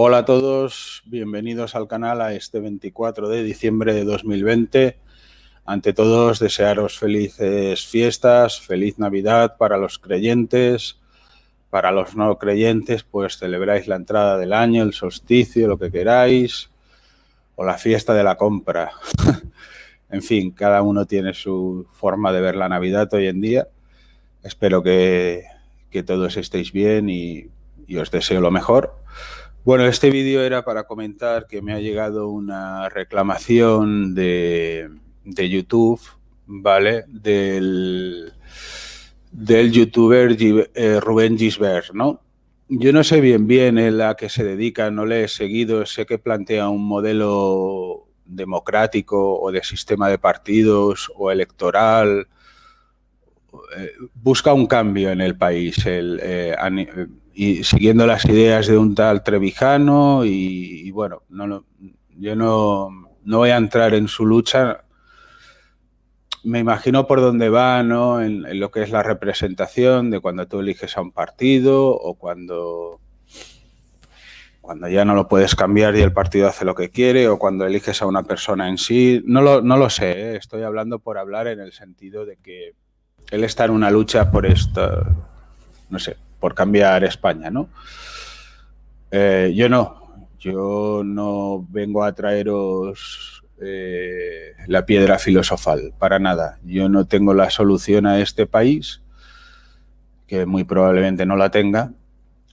Hola a todos, bienvenidos al canal a este 24 de diciembre de 2020. Ante todos, desearos felices fiestas, feliz Navidad para los creyentes, para los no creyentes, pues celebráis la entrada del año, el solsticio, lo que queráis, o la fiesta de la compra. en fin, cada uno tiene su forma de ver la Navidad hoy en día. Espero que, todos estéis bien y os deseo lo mejor. Bueno, este vídeo era para comentar que me ha llegado una reclamación de, YouTube, ¿vale? Del, del youtuber eh, Rubén Gisbert, ¿no? Yo no sé bien bien a qué se dedica, no le he seguido, sé que plantea un modelo democrático o de sistema de partidos o electoral. Eh, busca un cambio en el país el, eh, y siguiendo las ideas de un tal Trevijano y, bueno, no, yo no, voy a entrar en su lucha. Me imagino por dónde va, ¿no? En, lo que es la representación de cuando tú eliges a un partido o cuando, cuando ya no lo puedes cambiar y el partido hace lo que quiere o cuando eliges a una persona en sí. No lo, no lo sé, ¿eh? estoy hablando por hablar en el sentido de que él está en una lucha por esto, no sé, por cambiar España, ¿no? Eh, yo no, yo no vengo a traeros eh, la piedra filosofal, para nada. Yo no tengo la solución a este país, que muy probablemente no la tenga.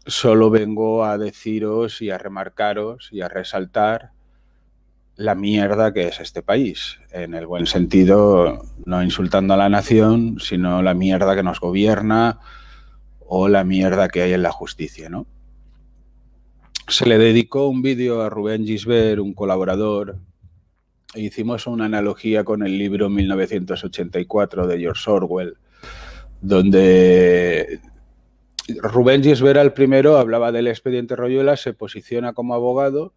Solo vengo a deciros y a remarcaros y a resaltar la mierda que es este país, en el buen sentido, no insultando a la nación, sino la mierda que nos gobierna, o la mierda que hay en la justicia, ¿no? Se le dedicó un vídeo a Rubén Gisbert, un colaborador, e hicimos una analogía con el libro 1984 de George Orwell, donde Rubén Gisbert, al primero, hablaba del expediente Royuela, se posiciona como abogado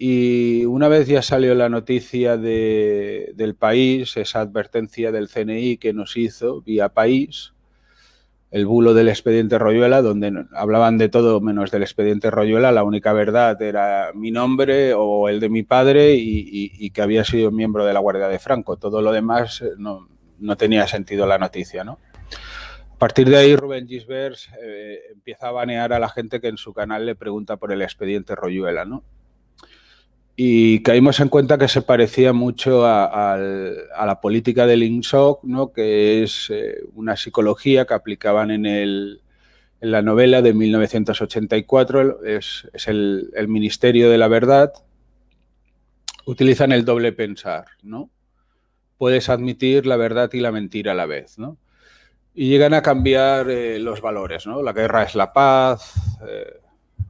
y una vez ya salió la noticia del país, esa advertencia del CNI que nos hizo vía país, el bulo del expediente Royuela, donde hablaban de todo menos del expediente Royuela, la única verdad era mi nombre o el de mi padre y, que había sido miembro de la Guardia de Franco. Todo lo demás eh, no, tenía sentido la noticia, ¿no? A partir de ahí, Rubén Gisbert eh, empieza a banear a la gente que en su canal le pregunta por el expediente Royuela, ¿no? y caímos en cuenta que se parecía mucho a, la política del INSOC, ¿no? que es eh, una psicología que aplicaban en, la novela de 1984, es, el, Ministerio de la Verdad, utilizan el doble pensar, ¿no? Puedes admitir la verdad y la mentira a la vez, ¿no? Y llegan a cambiar eh, los valores, ¿no? La guerra es la paz, eh,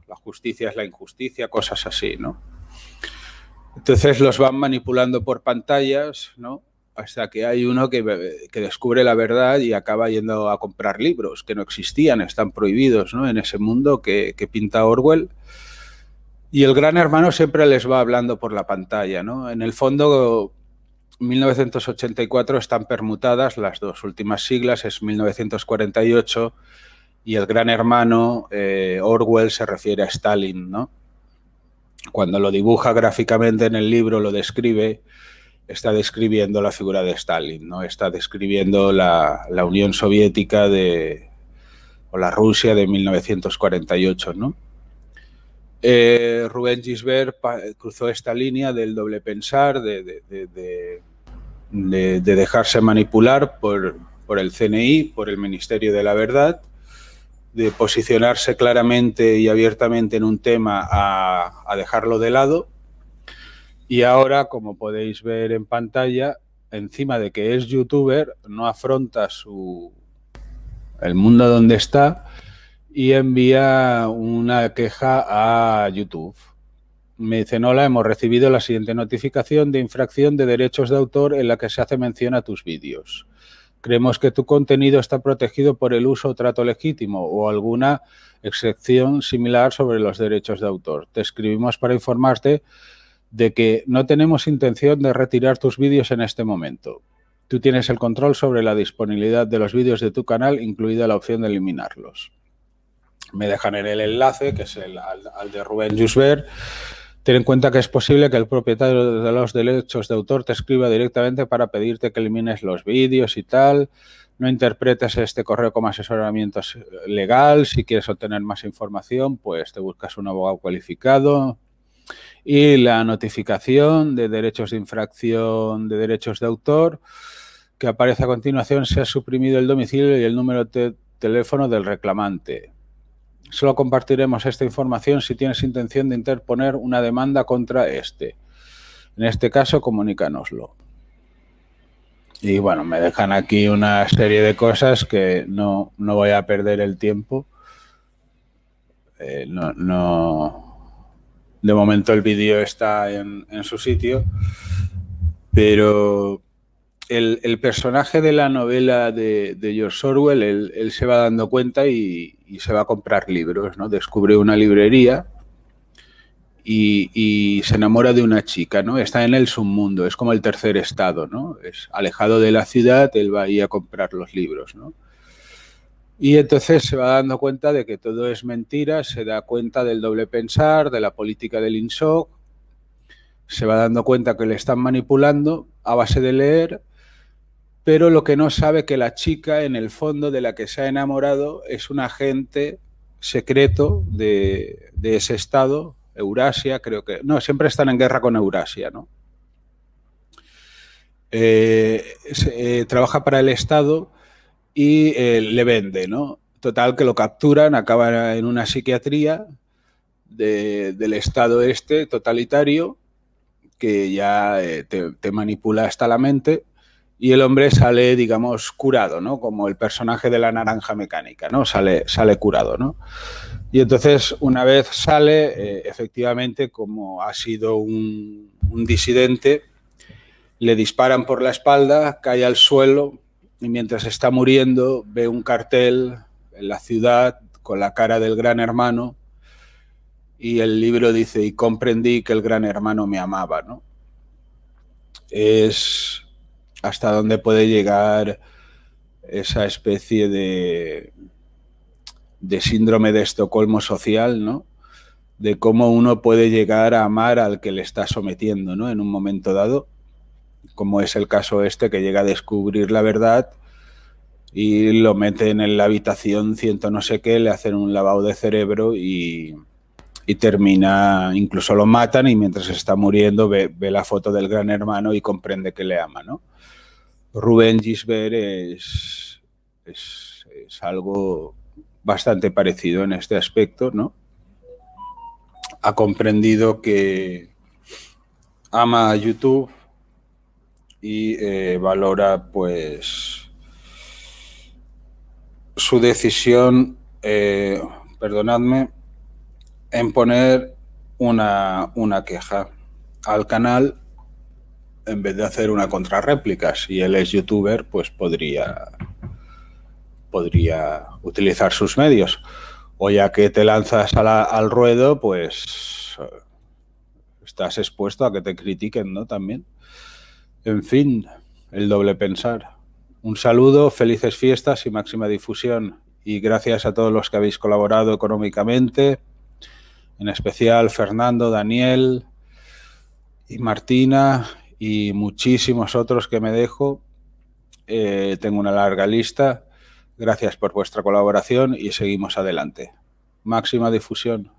la justicia es la injusticia, cosas así, ¿no? Entonces los van manipulando por pantallas, ¿no? Hasta que hay uno que, descubre la verdad y acaba yendo a comprar libros que no existían, están prohibidos, ¿no? En ese mundo que, pinta Orwell. Y el gran hermano siempre les va hablando por la pantalla, ¿no? En el fondo, 1984 están permutadas las dos últimas siglas, es 1948, y el gran hermano eh, Orwell se refiere a Stalin, ¿no? Cuando lo dibuja gráficamente en el libro, lo describe, está describiendo la figura de Stalin, ¿no? está describiendo la, Unión Soviética o la Rusia de 1948. Eh, Rubén Gisbert cruzó esta línea del doble pensar, de, dejarse manipular por, por el CNI, por el Ministerio de la Verdad, de posicionarse claramente y abiertamente en un tema a, dejarlo de lado. Y ahora, como podéis ver en pantalla, encima de que es youtuber, no afronta su el mundo donde está y envía una queja a YouTube. Me dicen, hola, hemos recibido la siguiente notificación de infracción de derechos de autor en la que se hace mención a tus vídeos. Creemos que tu contenido está protegido por el uso o trato legítimo o alguna excepción similar sobre los derechos de autor. Te escribimos para informarte de que no tenemos intención de retirar tus vídeos en este momento. Tú tienes el control sobre la disponibilidad de los vídeos de tu canal, incluida la opción de eliminarlos. Me dejan en el enlace, que es el, al, de Rubén Jusbert Ten en cuenta que es posible que el propietario de los derechos de autor te escriba directamente para pedirte que elimines los vídeos y tal. No interpretes este correo como asesoramiento legal. Si quieres obtener más información, pues te buscas un abogado cualificado. Y la notificación de derechos de infracción de derechos de autor que aparece a continuación se ha suprimido el domicilio y el número de teléfono del reclamante. Solo compartiremos esta información si tienes intención de interponer una demanda contra este. En este caso, comunícanoslo. Y bueno, me dejan aquí una serie de cosas que no, voy a perder el tiempo. Eh, no, De momento el vídeo está en, en su sitio, pero el, personaje de la novela de, George Orwell, él, se va dando cuenta y, se va a comprar libros, ¿no? Descubre una librería y, se enamora de una chica, ¿no? Está en el submundo, es como el tercer estado, ¿no? Es alejado de la ciudad, él va ahí a comprar los libros, ¿no? Y entonces se va dando cuenta de que todo es mentira, se da cuenta del doble pensar, de la política del INSOC, se va dando cuenta que le están manipulando a base de leer pero lo que no sabe que la chica en el fondo de la que se ha enamorado es un agente secreto de, ese estado, Eurasia, creo que... No, siempre están en guerra con Eurasia, ¿no? Eh, eh, trabaja para el Estado y eh, le vende, ¿no? Total, que lo capturan, acaba en una psiquiatría del Estado este totalitario que ya te manipula hasta la mente y el hombre sale, digamos, curado, ¿no? Como el personaje de la naranja mecánica, ¿no? Sale, sale curado, ¿no? Y entonces, una vez sale, eh, efectivamente, como ha sido un, un, disidente, le disparan por la espalda, cae al suelo y mientras está muriendo ve un cartel en la ciudad con la cara del gran hermano y el libro dice, y comprendí que el gran hermano me amaba, ¿no? Es hasta dónde puede llegar esa especie de, de síndrome de Estocolmo social, ¿no? De cómo uno puede llegar a amar al que le está sometiendo, ¿no? En un momento dado, como es el caso este que llega a descubrir la verdad y lo meten en la habitación ciento no sé qué, le hacen un lavado de cerebro y, y termina, incluso lo matan y mientras está muriendo ve, la foto del gran hermano y comprende que le ama, ¿no? Rubén Gisbert es, es, algo bastante parecido en este aspecto, ¿no? Ha comprendido que ama a YouTube y eh, valora pues su decisión, eh, perdonadme, en poner una, queja al canal en vez de hacer una contrarréplica. Si él es youtuber, pues podría, podría utilizar sus medios. O ya que te lanzas al ruedo, pues eh, estás expuesto a que te critiquen, ¿no? También. En fin, el doble pensar. Un saludo, felices fiestas y máxima difusión. Y gracias a todos los que habéis colaborado económicamente en especial Fernando, Daniel y Martina y muchísimos otros que me dejo. Eh, tengo una larga lista. Gracias por vuestra colaboración y seguimos adelante. Máxima difusión.